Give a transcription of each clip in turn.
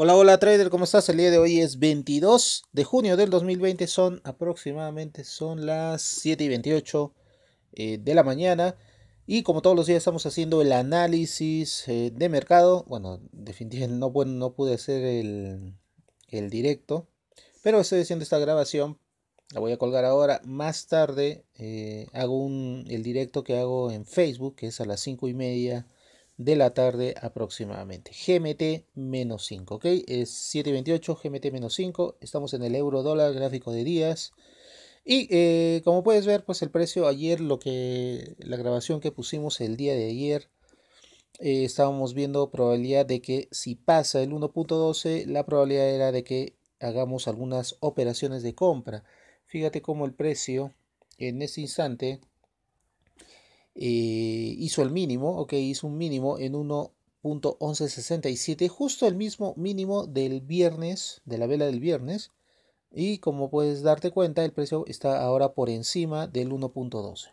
Hola, hola trader, ¿cómo estás? El día de hoy es 22 de junio del 2020, son aproximadamente son las 7 y 28 eh, de la mañana y como todos los días estamos haciendo el análisis eh, de mercado, bueno, definitivamente no, no pude hacer el, directo, pero estoy haciendo esta grabación, la voy a colgar ahora, más tarde eh, hago el directo que hago en Facebook, que es a las 5 y media de la tarde aproximadamente. GMT menos 5, ¿ok? Es 7.28, GMT menos 5. Estamos en el euro dólar gráfico de días. Y eh, como puedes ver, pues el precio ayer, lo que la grabación que pusimos el día de ayer, eh, estábamos viendo probabilidad de que si pasa el 1.12, la probabilidad era de que hagamos algunas operaciones de compra. Fíjate cómo el precio en ese instante eh, hizo el mínimo, ok, hizo un mínimo en 1.1167, justo el mismo mínimo del viernes, de la vela del viernes, y como puedes darte cuenta, el precio está ahora por encima del 1.12.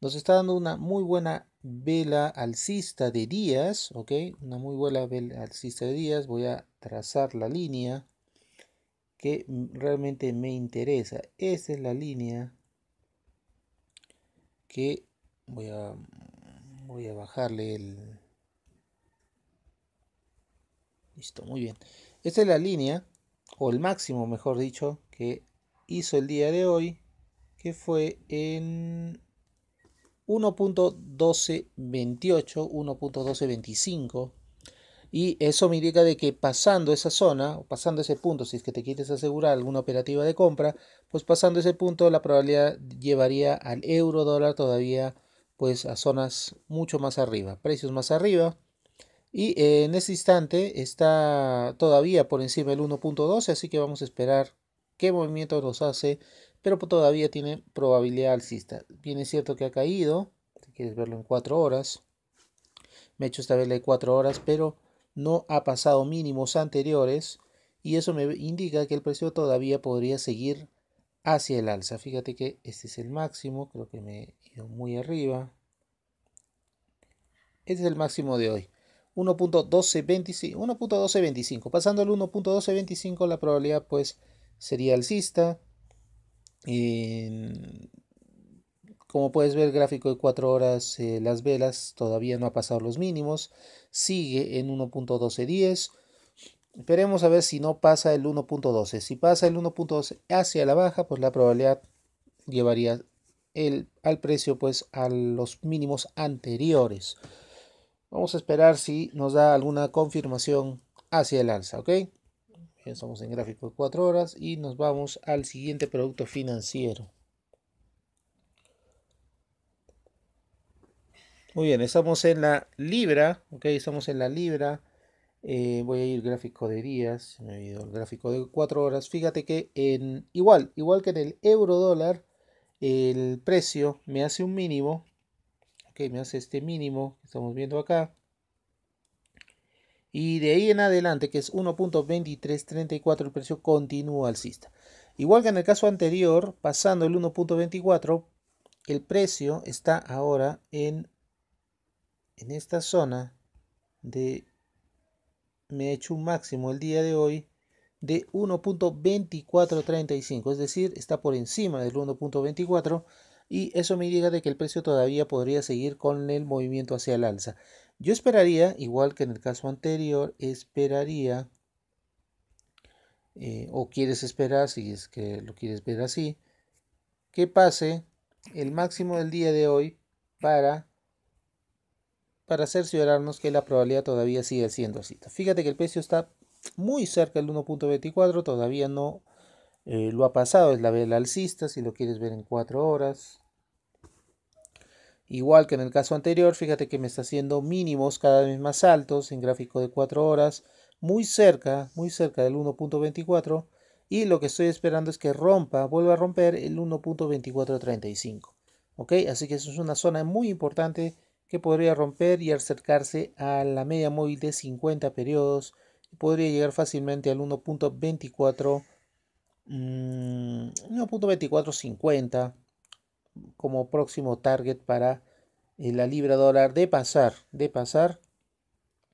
Nos está dando una muy buena vela alcista de días, ok, una muy buena vela alcista de días, voy a trazar la línea que realmente me interesa. Esta es la línea que voy a voy a bajarle el listo muy bien esta es la línea o el máximo mejor dicho que hizo el día de hoy que fue en 1.1228 1.1225 y eso me indica de que pasando esa zona, o pasando ese punto, si es que te quieres asegurar alguna operativa de compra, pues pasando ese punto la probabilidad llevaría al euro dólar todavía pues a zonas mucho más arriba, precios más arriba. Y eh, en este instante está todavía por encima del 1.12, así que vamos a esperar qué movimiento nos hace, pero todavía tiene probabilidad alcista. Bien es cierto que ha caído, si quieres verlo en 4 horas, me he hecho esta vela de 4 horas, pero no ha pasado mínimos anteriores y eso me indica que el precio todavía podría seguir hacia el alza. Fíjate que este es el máximo, creo que me he ido muy arriba. Este es el máximo de hoy. 1.1225. Pasando al 1.1225 la probabilidad pues sería alcista. como puedes ver, el gráfico de 4 horas, eh, las velas todavía no ha pasado los mínimos. Sigue en 1.1210. Esperemos a ver si no pasa el 1.12. Si pasa el 1.12 hacia la baja, pues la probabilidad llevaría el, al precio pues a los mínimos anteriores. Vamos a esperar si nos da alguna confirmación hacia el alza, ¿ok? Estamos en gráfico de 4 horas y nos vamos al siguiente producto financiero. Muy bien, estamos en la libra, ¿ok? Estamos en la libra eh, voy a ir gráfico de días, me he ido el gráfico de 4 horas. Fíjate que en igual, igual que en el euro dólar, el precio me hace un mínimo. que me hace este mínimo que estamos viendo acá. Y de ahí en adelante, que es 1.2334, el precio continúa alcista. Igual que en el caso anterior, pasando el 1.24, el precio está ahora en, en esta zona de me he hecho un máximo el día de hoy de 1.2435, es decir, está por encima del 1.24 y eso me indica de que el precio todavía podría seguir con el movimiento hacia el alza. Yo esperaría, igual que en el caso anterior, esperaría eh, o quieres esperar, si es que lo quieres ver así, que pase el máximo del día de hoy para para cerciorarnos que la probabilidad todavía sigue siendo así. Fíjate que el precio está muy cerca del 1.24, todavía no eh, lo ha pasado, es la vela alcista, si lo quieres ver en 4 horas. Igual que en el caso anterior, fíjate que me está haciendo mínimos cada vez más altos en gráfico de 4 horas, muy cerca, muy cerca del 1.24 y lo que estoy esperando es que rompa, vuelva a romper el 1.2435. Así que eso es una zona muy importante que podría romper y acercarse a la media móvil de 50 periodos podría llegar fácilmente al 1.24 1.2450 mm, como próximo target para eh, la libra dólar de pasar de pasar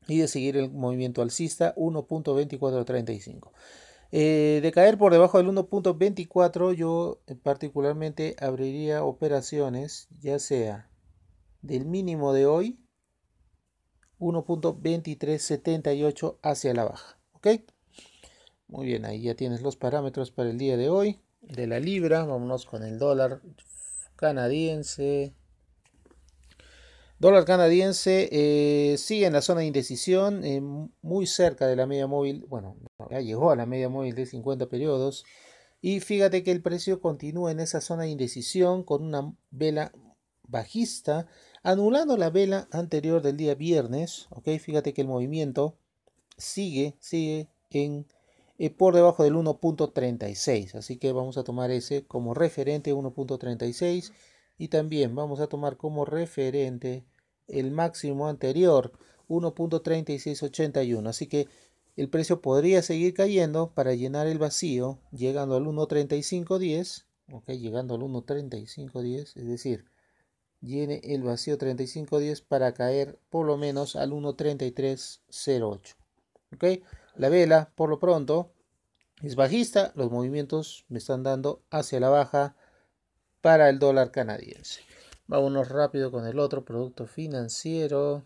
y de seguir el movimiento alcista 1.2435 eh, de caer por debajo del 1.24 yo eh, particularmente abriría operaciones ya sea del mínimo de hoy 1.2378 hacia la baja. ¿Ok? Muy bien, ahí ya tienes los parámetros para el día de hoy de la libra. Vámonos con el dólar canadiense. Dólar canadiense eh, sigue en la zona de indecisión, eh, muy cerca de la media móvil. Bueno, ya llegó a la media móvil de 50 periodos. Y fíjate que el precio continúa en esa zona de indecisión con una vela bajista Anulando la vela anterior del día viernes, ok, fíjate que el movimiento sigue, sigue en eh, por debajo del 1.36, así que vamos a tomar ese como referente 1.36 y también vamos a tomar como referente el máximo anterior 1.3681, así que el precio podría seguir cayendo para llenar el vacío, llegando al 1.3510, ok, llegando al 1.3510, es decir, llene el vacío 3510 para caer por lo menos al 1.3308. ¿Ok? La vela, por lo pronto, es bajista. Los movimientos me están dando hacia la baja para el dólar canadiense. Vámonos rápido con el otro producto financiero.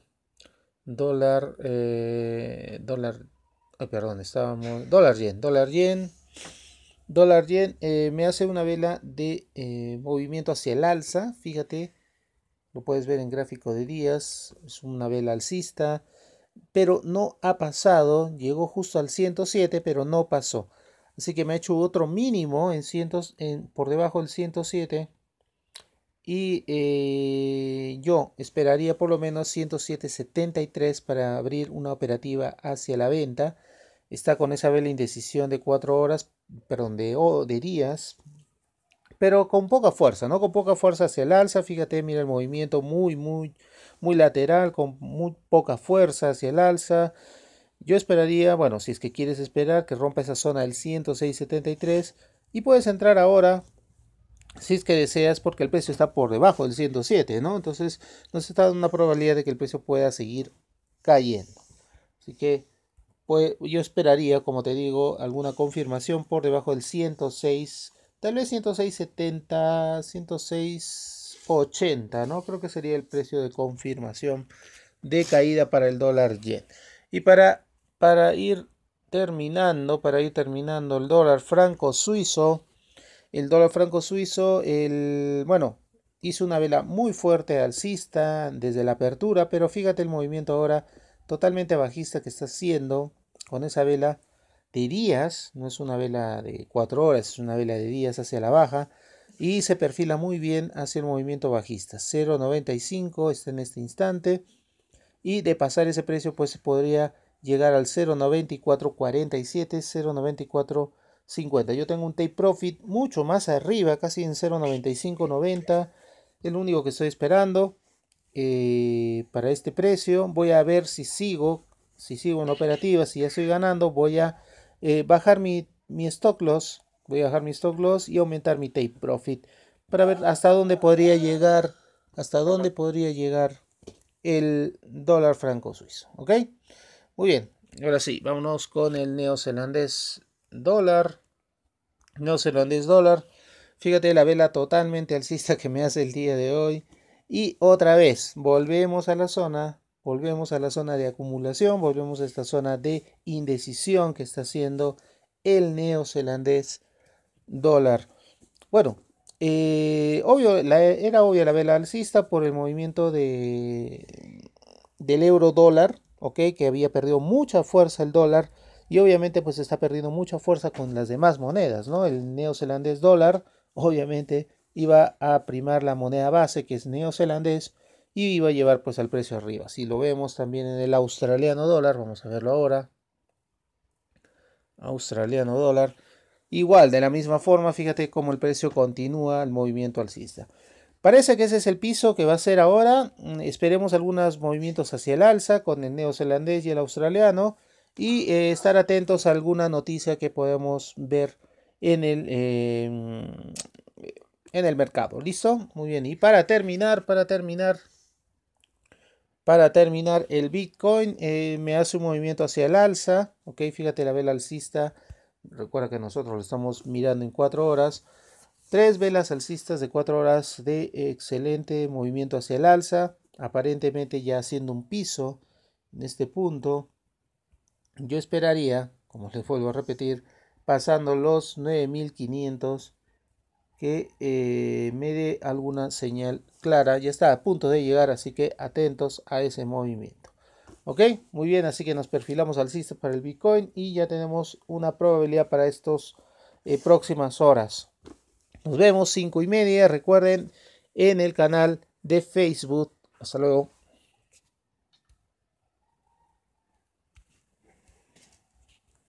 Dólar, eh, dólar, perdón, estábamos, dólar yen, dólar yen. Dólar yen eh, me hace una vela de eh, movimiento hacia el alza. Fíjate, lo puedes ver en gráfico de días, es una vela alcista, pero no ha pasado, llegó justo al 107, pero no pasó. Así que me ha hecho otro mínimo en, en por debajo del 107. Y eh, yo esperaría por lo menos 107.73 para abrir una operativa hacia la venta. Está con esa vela indecisión de 4 horas, perdón, de, de días pero con poca fuerza, ¿no? Con poca fuerza hacia el alza, fíjate, mira el movimiento muy, muy, muy lateral, con muy poca fuerza hacia el alza. Yo esperaría, bueno, si es que quieres esperar, que rompa esa zona del 106.73 y puedes entrar ahora, si es que deseas, porque el precio está por debajo del 107, ¿no? Entonces nos está dando una probabilidad de que el precio pueda seguir cayendo. Así que pues, yo esperaría, como te digo, alguna confirmación por debajo del 106 Tal vez 106.70, 106.80, ¿no? Creo que sería el precio de confirmación de caída para el dólar yen. Y para, para ir terminando, para ir terminando el dólar franco suizo, el dólar franco suizo, el, bueno, hizo una vela muy fuerte alcista desde la apertura, pero fíjate el movimiento ahora totalmente bajista que está haciendo con esa vela de días, no es una vela de 4 horas, es una vela de días hacia la baja y se perfila muy bien hacia el movimiento bajista. 0.95 está en este instante y de pasar ese precio pues podría llegar al 0.9447, 0.9450. Yo tengo un take profit mucho más arriba, casi en 0.9590, el único que estoy esperando eh, para este precio. Voy a ver si sigo, si sigo en operativa, si ya estoy ganando, voy a eh, bajar mi, mi stock loss, voy a bajar mi stock loss y aumentar mi take profit para ver hasta dónde podría llegar, hasta dónde podría llegar el dólar franco suizo, ¿ok? Muy bien, ahora sí, vámonos con el neozelandés dólar, neozelandés dólar, fíjate la vela totalmente alcista que me hace el día de hoy y otra vez volvemos a la zona volvemos a la zona de acumulación, volvemos a esta zona de indecisión que está haciendo el neozelandés dólar. Bueno, eh, obvio, era obvia la vela alcista por el movimiento de, del euro dólar, que había perdido mucha fuerza el dólar y obviamente pues está perdiendo mucha fuerza con las demás monedas, ¿no? El neozelandés dólar obviamente iba a primar la moneda base que es neozelandés y iba a llevar pues al precio arriba. Si lo vemos también en el australiano dólar, vamos a verlo ahora. Australiano dólar. Igual, de la misma forma, fíjate cómo el precio continúa el movimiento alcista. Parece que ese es el piso que va a ser ahora. Mm, esperemos algunos movimientos hacia el alza con el neozelandés y el australiano. Y eh, estar atentos a alguna noticia que podemos ver en el, em, en el mercado. ¿Listo? Muy bien. Y para terminar, para terminar, para terminar, el Bitcoin eh, me hace un movimiento hacia el alza. Ok, fíjate la vela alcista. Recuerda que nosotros lo estamos mirando en 4 horas. Tres velas alcistas de 4 horas de excelente movimiento hacia el alza. Aparentemente ya haciendo un piso en este punto. Yo esperaría, como les vuelvo a repetir, pasando los 9500 que eh, me dé alguna señal clara. Ya está a punto de llegar, así que atentos a ese movimiento. Ok, muy bien, así que nos perfilamos al sistema para el Bitcoin y ya tenemos una probabilidad para estas eh, próximas horas. Nos vemos 5 y media, recuerden, en el canal de Facebook. Hasta luego.